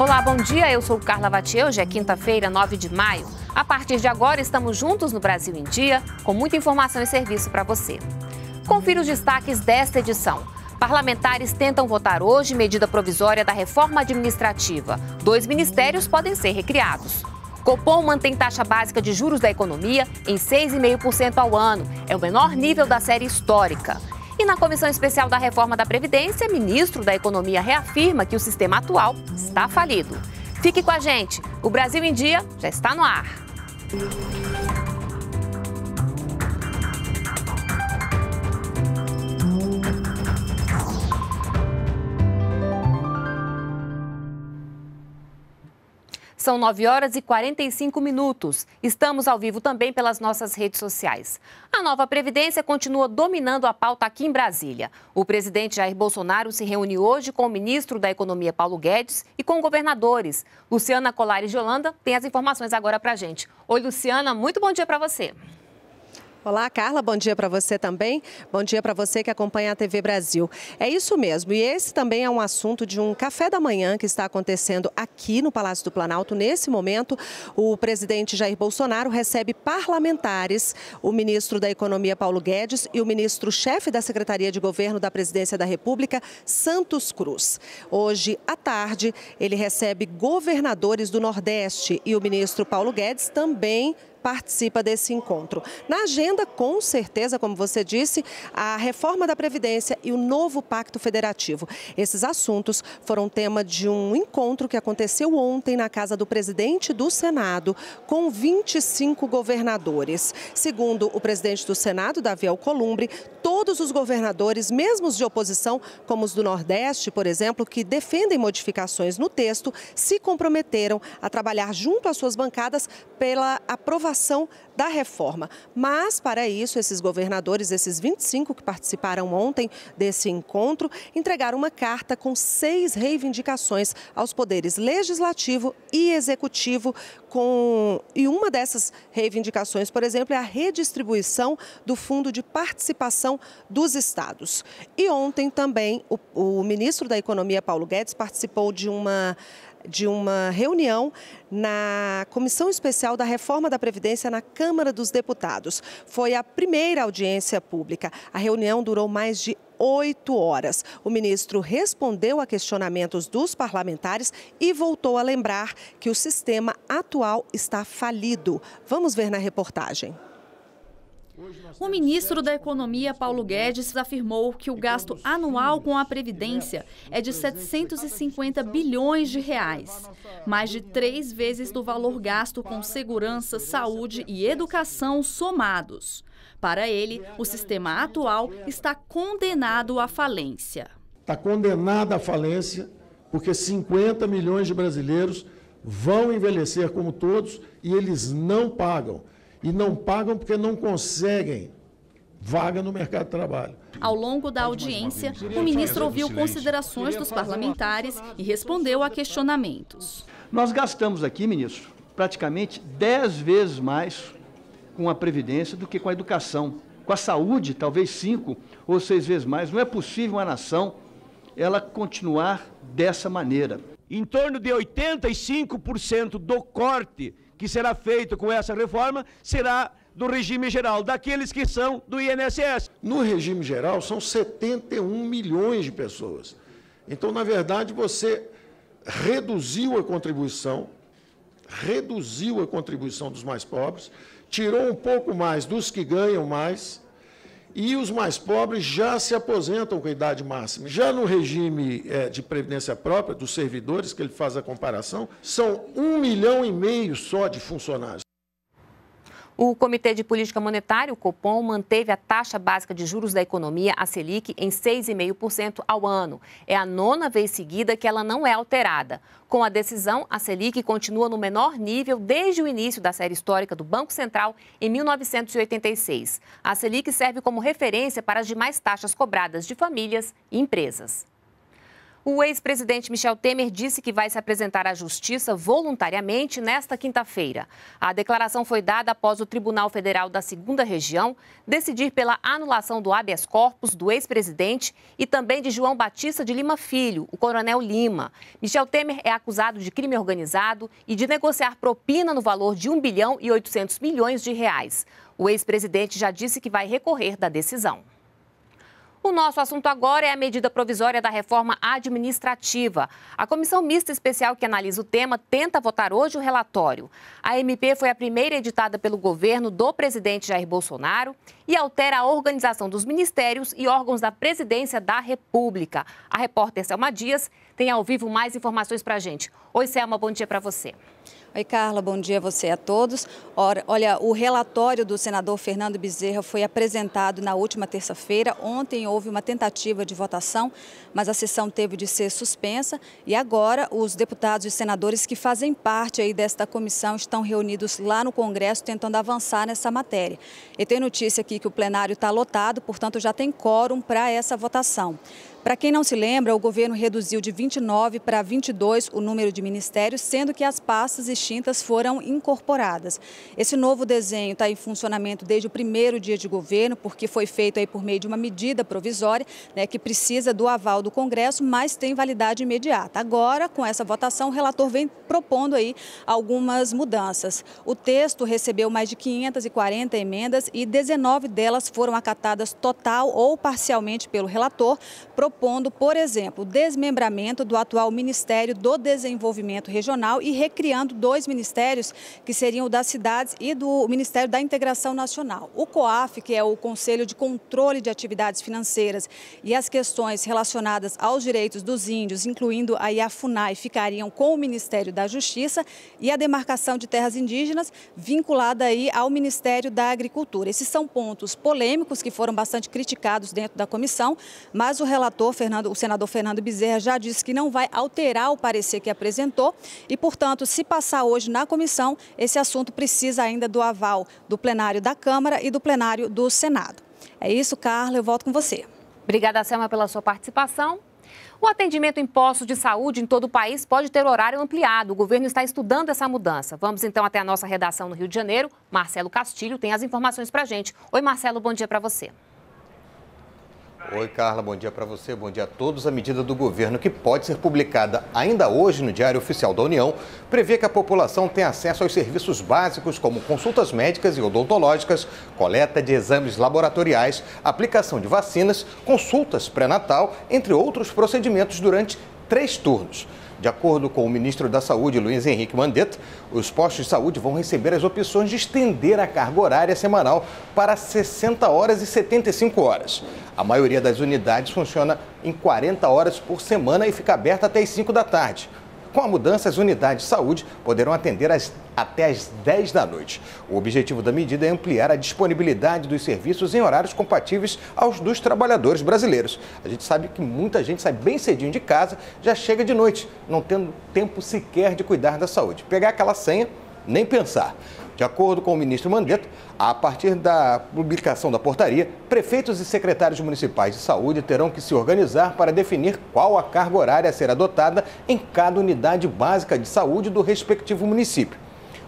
Olá, bom dia. Eu sou Carla Vatier. Hoje é quinta-feira, 9 de maio. A partir de agora, estamos juntos no Brasil em Dia, com muita informação e serviço para você. Confira os destaques desta edição. Parlamentares tentam votar hoje medida provisória da reforma administrativa. Dois ministérios podem ser recriados. Copom mantém taxa básica de juros da economia em 6,5% ao ano. É o menor nível da série histórica na Comissão Especial da Reforma da Previdência, ministro da Economia reafirma que o sistema atual está falido. Fique com a gente. O Brasil em Dia já está no ar. São 9 horas e 45 minutos. Estamos ao vivo também pelas nossas redes sociais. A nova Previdência continua dominando a pauta aqui em Brasília. O presidente Jair Bolsonaro se reúne hoje com o ministro da Economia, Paulo Guedes, e com governadores. Luciana Colares de Holanda tem as informações agora para a gente. Oi, Luciana, muito bom dia para você. Olá, Carla, bom dia para você também. Bom dia para você que acompanha a TV Brasil. É isso mesmo, e esse também é um assunto de um café da manhã que está acontecendo aqui no Palácio do Planalto. Nesse momento, o presidente Jair Bolsonaro recebe parlamentares, o ministro da Economia Paulo Guedes e o ministro-chefe da Secretaria de Governo da Presidência da República, Santos Cruz. Hoje à tarde, ele recebe governadores do Nordeste e o ministro Paulo Guedes também participa desse encontro. Na agenda, com certeza, como você disse, a reforma da Previdência e o novo Pacto Federativo. Esses assuntos foram tema de um encontro que aconteceu ontem na casa do presidente do Senado, com 25 governadores. Segundo o presidente do Senado, Davi Alcolumbre, todos os governadores, mesmo os de oposição, como os do Nordeste, por exemplo, que defendem modificações no texto, se comprometeram a trabalhar junto às suas bancadas pela aprovação aprovação da reforma. Mas, para isso, esses governadores, esses 25 que participaram ontem desse encontro, entregaram uma carta com seis reivindicações aos poderes legislativo e executivo. Com... E uma dessas reivindicações, por exemplo, é a redistribuição do fundo de participação dos estados. E ontem também o, o ministro da Economia, Paulo Guedes, participou de uma de uma reunião na Comissão Especial da Reforma da Previdência na Câmara dos Deputados. Foi a primeira audiência pública. A reunião durou mais de oito horas. O ministro respondeu a questionamentos dos parlamentares e voltou a lembrar que o sistema atual está falido. Vamos ver na reportagem. O ministro da Economia, Paulo Guedes, afirmou que o gasto anual com a Previdência é de 750 bilhões de reais, mais de três vezes do valor gasto com segurança, saúde e educação somados. Para ele, é o sistema atual é está condenado à falência. Está condenado à falência porque 50 milhões de brasileiros vão envelhecer como todos e eles não pagam e não pagam porque não conseguem vaga no mercado de trabalho. Ao longo da audiência, o ministro ouviu considerações dos parlamentares e respondeu a questionamentos. Nós gastamos aqui, ministro, praticamente 10 vezes mais com a Previdência do que com a educação. Com a saúde, talvez cinco ou seis vezes mais. Não é possível uma nação ela continuar dessa maneira. Em torno de 85% do corte que será feito com essa reforma será do regime geral, daqueles que são do INSS. No regime geral, são 71 milhões de pessoas. Então, na verdade, você reduziu a contribuição, reduziu a contribuição dos mais pobres, tirou um pouco mais dos que ganham mais e os mais pobres já se aposentam com a idade máxima. Já no regime é, de previdência própria, dos servidores, que ele faz a comparação, são um milhão e meio só de funcionários. O Comitê de Política Monetária, o Copom, manteve a taxa básica de juros da economia, a Selic, em 6,5% ao ano. É a nona vez seguida que ela não é alterada. Com a decisão, a Selic continua no menor nível desde o início da série histórica do Banco Central em 1986. A Selic serve como referência para as demais taxas cobradas de famílias e empresas. O ex-presidente Michel Temer disse que vai se apresentar à justiça voluntariamente nesta quinta-feira. A declaração foi dada após o Tribunal Federal da Segunda Região decidir pela anulação do habeas corpus do ex-presidente e também de João Batista de Lima Filho, o Coronel Lima. Michel Temer é acusado de crime organizado e de negociar propina no valor de 1 bilhão e 800 milhões de reais. O ex-presidente já disse que vai recorrer da decisão. O nosso assunto agora é a medida provisória da reforma administrativa. A comissão mista especial que analisa o tema tenta votar hoje o relatório. A MP foi a primeira editada pelo governo do presidente Jair Bolsonaro e altera a organização dos ministérios e órgãos da presidência da República. A repórter Selma Dias tem ao vivo mais informações para a gente. Oi, Selma, bom dia para você. Oi, Carla, bom dia a você e a todos. Ora, olha, o relatório do senador Fernando Bezerra foi apresentado na última terça-feira. Ontem houve uma tentativa de votação, mas a sessão teve de ser suspensa. E agora os deputados e senadores que fazem parte aí desta comissão estão reunidos lá no Congresso tentando avançar nessa matéria. E tem notícia aqui que o plenário está lotado, portanto já tem quórum para essa votação. Para quem não se lembra, o governo reduziu de 29 para 22 o número de ministérios, sendo que as pastas extintas foram incorporadas. Esse novo desenho está em funcionamento desde o primeiro dia de governo, porque foi feito aí por meio de uma medida provisória, né, que precisa do aval do Congresso, mas tem validade imediata. Agora, com essa votação, o relator vem propondo aí algumas mudanças. O texto recebeu mais de 540 emendas e 19 delas foram acatadas total ou parcialmente pelo relator, propondo propondo, por exemplo, o desmembramento do atual Ministério do Desenvolvimento Regional e recriando dois ministérios, que seriam o das cidades e do Ministério da Integração Nacional. O COAF, que é o Conselho de Controle de Atividades Financeiras e as questões relacionadas aos direitos dos índios, incluindo a IAFUNAI, ficariam com o Ministério da Justiça e a demarcação de terras indígenas vinculada aí ao Ministério da Agricultura. Esses são pontos polêmicos que foram bastante criticados dentro da comissão, mas o relator relator, Fernando, o senador Fernando Bezerra, já disse que não vai alterar o parecer que apresentou e, portanto, se passar hoje na comissão, esse assunto precisa ainda do aval do plenário da Câmara e do plenário do Senado. É isso, Carla, eu volto com você. Obrigada, Selma, pela sua participação. O atendimento em postos de saúde em todo o país pode ter horário ampliado. O governo está estudando essa mudança. Vamos então até a nossa redação no Rio de Janeiro. Marcelo Castilho tem as informações para a gente. Oi, Marcelo, bom dia para você. Oi, Carla, bom dia para você, bom dia a todos. A medida do governo, que pode ser publicada ainda hoje no Diário Oficial da União, prevê que a população tenha acesso aos serviços básicos como consultas médicas e odontológicas, coleta de exames laboratoriais, aplicação de vacinas, consultas pré-natal, entre outros procedimentos durante três turnos. De acordo com o ministro da Saúde, Luiz Henrique Mandetta, os postos de saúde vão receber as opções de estender a carga horária semanal para 60 horas e 75 horas. A maioria das unidades funciona em 40 horas por semana e fica aberta até as 5 da tarde. Com a mudança, as unidades de saúde poderão atender até às 10 da noite. O objetivo da medida é ampliar a disponibilidade dos serviços em horários compatíveis aos dos trabalhadores brasileiros. A gente sabe que muita gente sai bem cedinho de casa, já chega de noite, não tendo tempo sequer de cuidar da saúde. Pegar aquela senha, nem pensar. De acordo com o ministro Mandetta, a partir da publicação da portaria, prefeitos e secretários municipais de saúde terão que se organizar para definir qual a carga horária a ser adotada em cada unidade básica de saúde do respectivo município.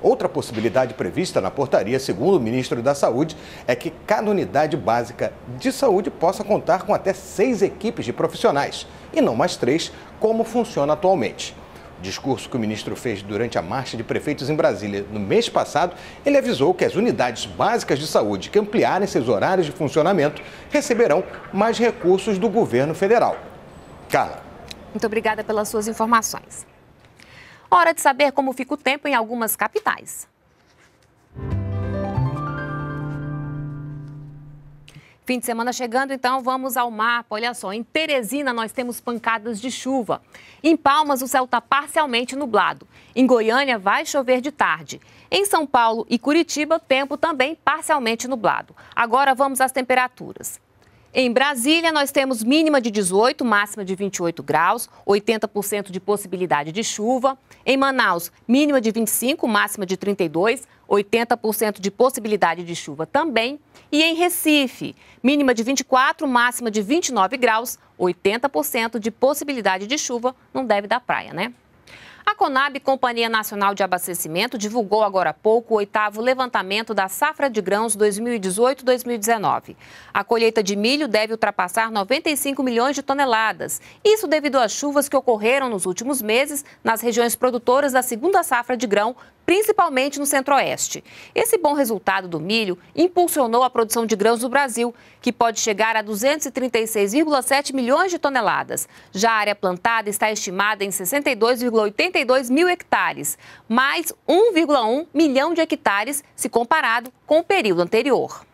Outra possibilidade prevista na portaria, segundo o ministro da Saúde, é que cada unidade básica de saúde possa contar com até seis equipes de profissionais, e não mais três, como funciona atualmente. Discurso que o ministro fez durante a marcha de prefeitos em Brasília no mês passado, ele avisou que as unidades básicas de saúde que ampliarem seus horários de funcionamento receberão mais recursos do governo federal. Carla. Muito obrigada pelas suas informações. Hora de saber como fica o tempo em algumas capitais. Fim de semana chegando, então vamos ao mapa. Olha só, em Teresina nós temos pancadas de chuva. Em Palmas o céu está parcialmente nublado. Em Goiânia vai chover de tarde. Em São Paulo e Curitiba, tempo também parcialmente nublado. Agora vamos às temperaturas. Em Brasília, nós temos mínima de 18, máxima de 28 graus, 80% de possibilidade de chuva. Em Manaus, mínima de 25, máxima de 32, 80% de possibilidade de chuva também. E em Recife, mínima de 24, máxima de 29 graus, 80% de possibilidade de chuva, não deve dar praia, né? A Conab, Companhia Nacional de Abastecimento, divulgou agora há pouco o oitavo levantamento da safra de grãos 2018-2019. A colheita de milho deve ultrapassar 95 milhões de toneladas, isso devido às chuvas que ocorreram nos últimos meses nas regiões produtoras da segunda safra de grão principalmente no Centro-Oeste. Esse bom resultado do milho impulsionou a produção de grãos no Brasil, que pode chegar a 236,7 milhões de toneladas. Já a área plantada está estimada em 62,82 mil hectares, mais 1,1 milhão de hectares se comparado com o período anterior.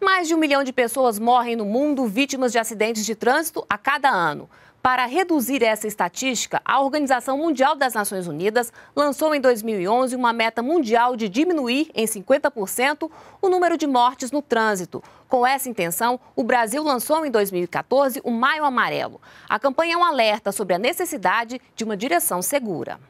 Mais de um milhão de pessoas morrem no mundo vítimas de acidentes de trânsito a cada ano. Para reduzir essa estatística, a Organização Mundial das Nações Unidas lançou em 2011 uma meta mundial de diminuir em 50% o número de mortes no trânsito. Com essa intenção, o Brasil lançou em 2014 o Maio Amarelo. A campanha é um alerta sobre a necessidade de uma direção segura.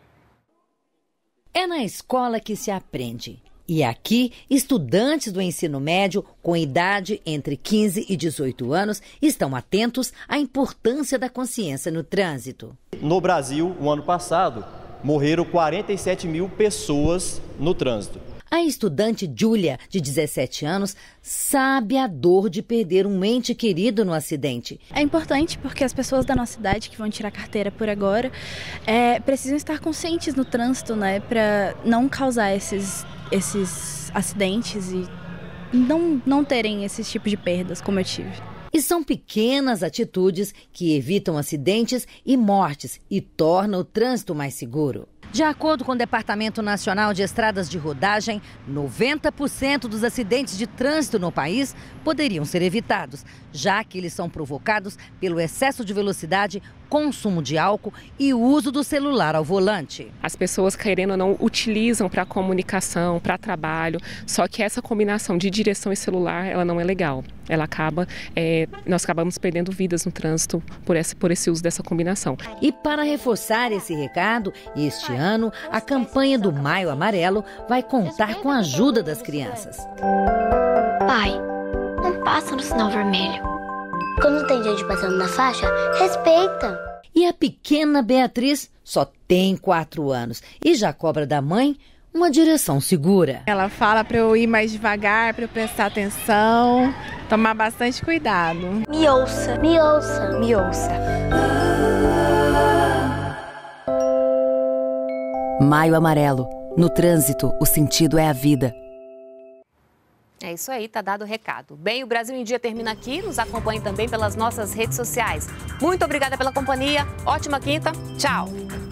É na escola que se aprende. E aqui, estudantes do ensino médio com idade entre 15 e 18 anos estão atentos à importância da consciência no trânsito. No Brasil, o ano passado, morreram 47 mil pessoas no trânsito. A estudante Julia, de 17 anos, sabe a dor de perder um ente querido no acidente. É importante porque as pessoas da nossa idade que vão tirar carteira por agora é, precisam estar conscientes no trânsito, né, para não causar esses, esses acidentes e não, não terem esses tipos de perdas como eu tive. E são pequenas atitudes que evitam acidentes e mortes e tornam o trânsito mais seguro. De acordo com o Departamento Nacional de Estradas de Rodagem, 90% dos acidentes de trânsito no país poderiam ser evitados, já que eles são provocados pelo excesso de velocidade consumo de álcool e uso do celular ao volante. As pessoas, querendo ou não, utilizam para comunicação, para trabalho, só que essa combinação de direção e celular, ela não é legal. Ela acaba, é, nós acabamos perdendo vidas no trânsito por esse, por esse uso dessa combinação. E para reforçar esse recado, este ano a campanha do Maio Amarelo vai contar com a ajuda das crianças. Pai, não passa no sinal vermelho. Quando tem gente passando na faixa, respeita. E a pequena Beatriz só tem quatro anos e já cobra da mãe uma direção segura. Ela fala para eu ir mais devagar, para eu prestar atenção, tomar bastante cuidado. Me ouça, me ouça, me ouça. Maio Amarelo. No trânsito, o sentido é a vida. É isso aí, tá dado o recado. Bem, o Brasil em Dia termina aqui. Nos acompanhe também pelas nossas redes sociais. Muito obrigada pela companhia. Ótima quinta. Tchau.